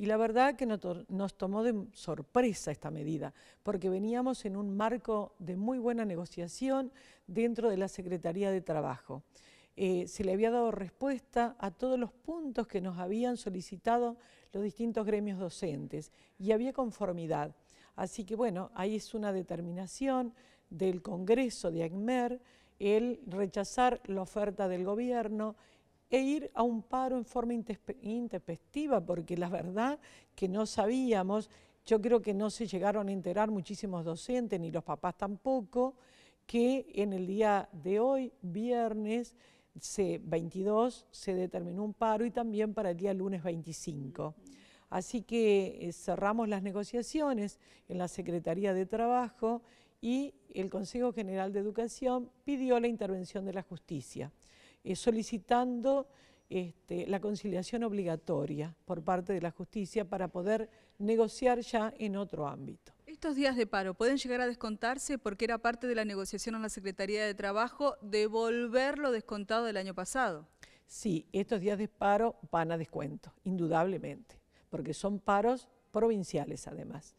Y la verdad que nos tomó de sorpresa esta medida, porque veníamos en un marco de muy buena negociación dentro de la Secretaría de Trabajo. Eh, se le había dado respuesta a todos los puntos que nos habían solicitado los distintos gremios docentes y había conformidad. Así que bueno, ahí es una determinación del Congreso de ACMER el rechazar la oferta del gobierno e ir a un paro en forma intempestiva, porque la verdad que no sabíamos, yo creo que no se llegaron a enterar muchísimos docentes, ni los papás tampoco, que en el día de hoy, viernes, 22 se determinó un paro y también para el día lunes 25. Así que eh, cerramos las negociaciones en la Secretaría de Trabajo y el Consejo General de Educación pidió la intervención de la justicia. Eh, solicitando este, la conciliación obligatoria por parte de la justicia para poder negociar ya en otro ámbito. Estos días de paro pueden llegar a descontarse porque era parte de la negociación en la Secretaría de Trabajo devolver lo descontado del año pasado. Sí, estos días de paro van a descuento, indudablemente, porque son paros provinciales además.